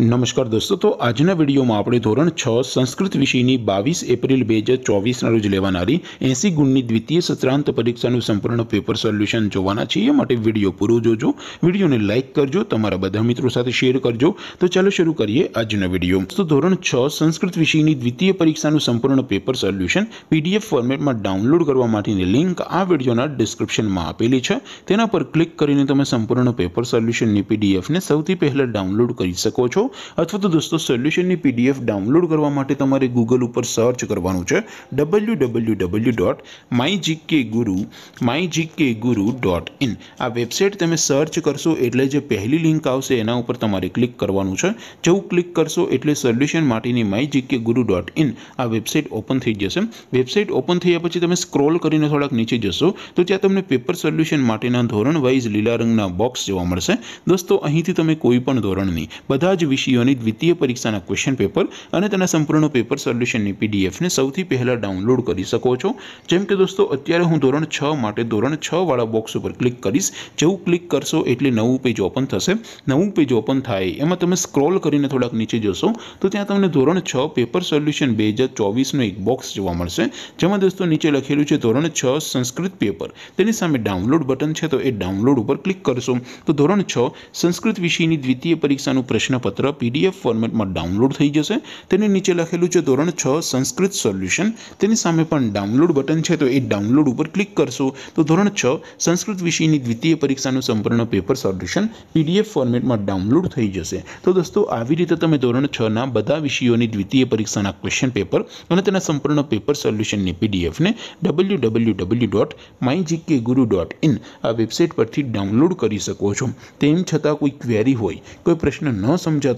નમસ્કાર દોસ્તો તો આજના વિડીયોમાં આપણે ધોરણ છ સંસ્કૃત વિષયની બાવીસ એપ્રિલ બે હજાર ચોવીસના રોજ લેવાનારી એંસી ગુણની દ્વિતીય સત્રાંત પરીક્ષાનું સંપૂર્ણ પેપર સોલ્યુશન જોવાના છીએ એ માટે વિડીયો પૂરો જોજો વિડીયોને લાઇક કરજો તમારા બધા મિત્રો સાથે શેર કરજો તો ચાલો શરૂ કરીએ આજનો વિડીયો તો ધોરણ છ સંસ્કૃત વિષયની દ્વિતીય પરીક્ષાનું સંપૂર્ણ પેપર સોલ્યુશન પીડીએફ ફોર્મેટમાં ડાઉનલોડ કરવા માટેની લિંક આ વિડીયોના ડિસ્ક્રિપ્શનમાં આપેલી છે તેના પર ક્લિક કરીને તમે સંપૂર્ણ પેપર સોલ્યુશનની પીડીએફને સૌથી પહેલાં ડાઉનલોડ કરી શકો છો અથવા તો દોસ્તો સોલ્યુશનની પીડીએફ ડાઉનલોડ કરવા માટે તમારે ગૂગલ ઉપર સર્ચ કરવાનું છે W W W dot my GK Guru my GK Guru dot in આ વેબસાઇટ તમે સર્ચ કરશો એટલે જે પહેલી લિંક આવશે એના ઉપર તમારે ક્લિક કરવાનું છે જેવું ક્લિક કરશો એટલે સોલ્યુશન માટેની my GK Guru dot in આ વેબસાઇટ ઓપન થઈ જશે વેબસાઇટ ઓપન થયા પછી તમે સ્ક્રોલ કરીને થોડાક નીચે જશો તો ત્યાં તમને પેપર સોલ્યુશન માટેના ધોરણ વાઇઝ લીલા રંગના બોક્સ જોવા મળશે દોસ્તો અહીંથી તમે કોઈ પણ ધોરણની બધા જ વિષયોની દ્વિતીય પરીક્ષાના ક્વેશ્ચન પેપર અને તેના સંપૂર્ણ પેપર સોલ્યુશનની પીડીએફને સૌથી પહેલાં ડાઉનલોડ કરી શકો છો જેમ કે દોસ્તો અત્યારે હું ધોરણ છ માટે ધોરણ છ વાળા બોક્સ ઉપર ક્લિક કરીશ જેવું ક્લિક કરશો એટલે નવું પેજ ઓપન થશે નવું પેજ ઓપન થાય એમાં તમે સ્ક્રોલ કરીને થોડાક નીચે જશો તો ત્યાં તમને ધોરણ છ પેપર સોલ્યુશન બે હજાર ચોવીસનું એક બોક્સ જોવા મળશે જેમાં દોસ્તો નીચે લખેલું છે ધોરણ છ સંસ્કૃત પેપર તેની સામે ડાઉનલોડ બટન છે તો એ ડાઉનલોડ ઉપર ક્લિક કરશો તો ધોરણ છ સંસ્કૃત વિષયની દ્વિતીય પરીક્ષાનું પ્રશ્નપત્ર તમારા પીડીએફ ફોર્મેટમાં ડાઉનલોડ થઈ જશે તેની નીચે લખેલું છે ધોરણ છ સંસ્કૃત સોલ્યુશન તેની સામે પણ ડાઉનલોડ બટન છે તો એ ડાઉનલોડ ઉપર ક્લિક કરશો તો ધોરણ છ સંસ્કૃત વિષયની દ્વિતીય પરીક્ષાનું સંપૂર્ણ પેપર સોલ્યુશન પીડીએફ ફોર્મેટમાં ડાઉનલોડ થઈ જશે તો દોસ્તો આવી રીતે તમે ધોરણ છના બધા વિષયોની દ્વિતીય પરીક્ષાના ક્વેશ્ચન પેપર અને તેના સંપૂર્ણ પેપર સોલ્યુશનની પીડીએફને W W W dot my GK Guru dot in આ વેબસાઇટ પરથી ડાઉનલોડ કરી શકો છો તેમ છતાં કોઈ ક્વેરી હોય કોઈ પ્રશ્ન ન સમજાતો